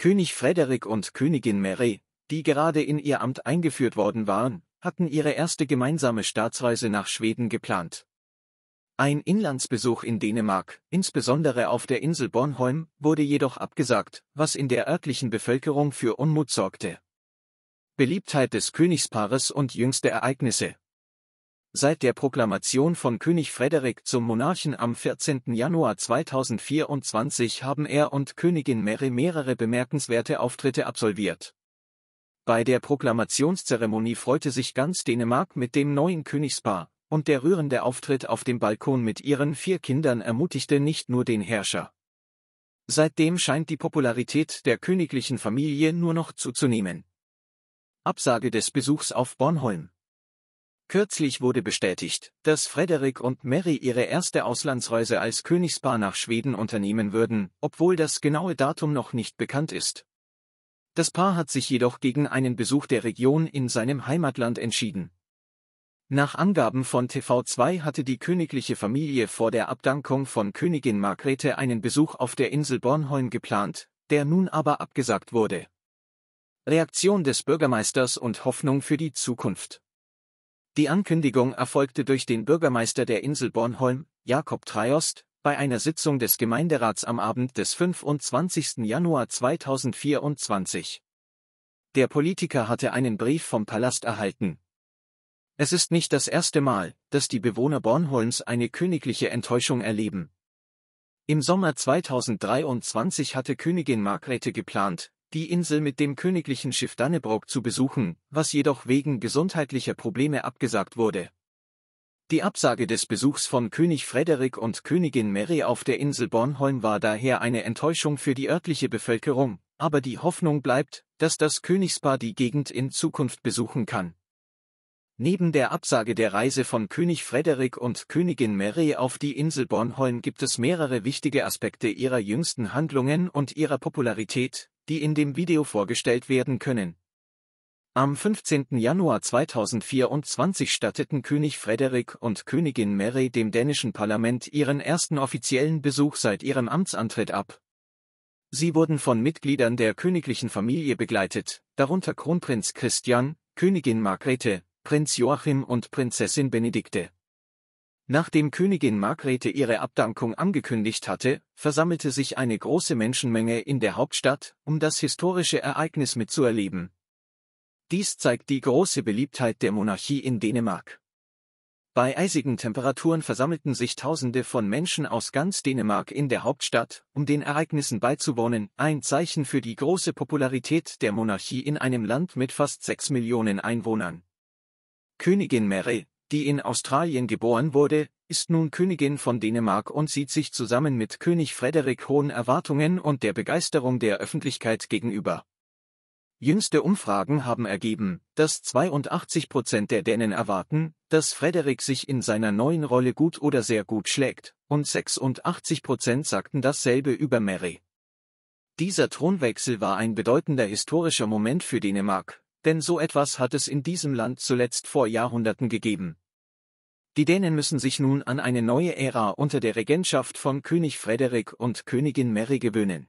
König Frederik und Königin Mary, die gerade in ihr Amt eingeführt worden waren, hatten ihre erste gemeinsame Staatsreise nach Schweden geplant. Ein Inlandsbesuch in Dänemark, insbesondere auf der Insel Bornholm, wurde jedoch abgesagt, was in der örtlichen Bevölkerung für Unmut sorgte. Beliebtheit des Königspaares und jüngste Ereignisse Seit der Proklamation von König Frederik zum Monarchen am 14. Januar 2024 haben er und Königin Mary mehrere bemerkenswerte Auftritte absolviert. Bei der Proklamationszeremonie freute sich ganz Dänemark mit dem neuen Königspaar, und der rührende Auftritt auf dem Balkon mit ihren vier Kindern ermutigte nicht nur den Herrscher. Seitdem scheint die Popularität der königlichen Familie nur noch zuzunehmen. Absage des Besuchs auf Bornholm Kürzlich wurde bestätigt, dass Frederick und Mary ihre erste Auslandsreise als Königspaar nach Schweden unternehmen würden, obwohl das genaue Datum noch nicht bekannt ist. Das Paar hat sich jedoch gegen einen Besuch der Region in seinem Heimatland entschieden. Nach Angaben von TV2 hatte die königliche Familie vor der Abdankung von Königin Margrethe einen Besuch auf der Insel Bornholm geplant, der nun aber abgesagt wurde. Reaktion des Bürgermeisters und Hoffnung für die Zukunft. Die Ankündigung erfolgte durch den Bürgermeister der Insel Bornholm, Jakob Trajost, bei einer Sitzung des Gemeinderats am Abend des 25. Januar 2024. Der Politiker hatte einen Brief vom Palast erhalten. Es ist nicht das erste Mal, dass die Bewohner Bornholms eine königliche Enttäuschung erleben. Im Sommer 2023 hatte Königin Margrethe geplant, die Insel mit dem königlichen Schiff Dannebrog zu besuchen, was jedoch wegen gesundheitlicher Probleme abgesagt wurde. Die Absage des Besuchs von König Frederik und Königin Mary auf der Insel Bornholm war daher eine Enttäuschung für die örtliche Bevölkerung, aber die Hoffnung bleibt, dass das Königspaar die Gegend in Zukunft besuchen kann. Neben der Absage der Reise von König Frederik und Königin Mary auf die Insel Bornholm gibt es mehrere wichtige Aspekte ihrer jüngsten Handlungen und ihrer Popularität, die in dem Video vorgestellt werden können. Am 15. Januar 2024 statteten König Frederik und Königin Mary dem dänischen Parlament ihren ersten offiziellen Besuch seit ihrem Amtsantritt ab. Sie wurden von Mitgliedern der königlichen Familie begleitet, darunter Kronprinz Christian, Königin Margrethe, Prinz Joachim und Prinzessin Benedikte. Nachdem Königin Margrethe ihre Abdankung angekündigt hatte, versammelte sich eine große Menschenmenge in der Hauptstadt, um das historische Ereignis mitzuerleben. Dies zeigt die große Beliebtheit der Monarchie in Dänemark. Bei eisigen Temperaturen versammelten sich Tausende von Menschen aus ganz Dänemark in der Hauptstadt, um den Ereignissen beizuwohnen, ein Zeichen für die große Popularität der Monarchie in einem Land mit fast sechs Millionen Einwohnern. Königin Mary, die in Australien geboren wurde, ist nun Königin von Dänemark und sieht sich zusammen mit König Frederik hohen Erwartungen und der Begeisterung der Öffentlichkeit gegenüber. Jüngste Umfragen haben ergeben, dass 82 Prozent der Dänen erwarten, dass Frederik sich in seiner neuen Rolle gut oder sehr gut schlägt, und 86 Prozent sagten dasselbe über Mary. Dieser Thronwechsel war ein bedeutender historischer Moment für Dänemark, denn so etwas hat es in diesem Land zuletzt vor Jahrhunderten gegeben. Die Dänen müssen sich nun an eine neue Ära unter der Regentschaft von König Frederik und Königin Mary gewöhnen.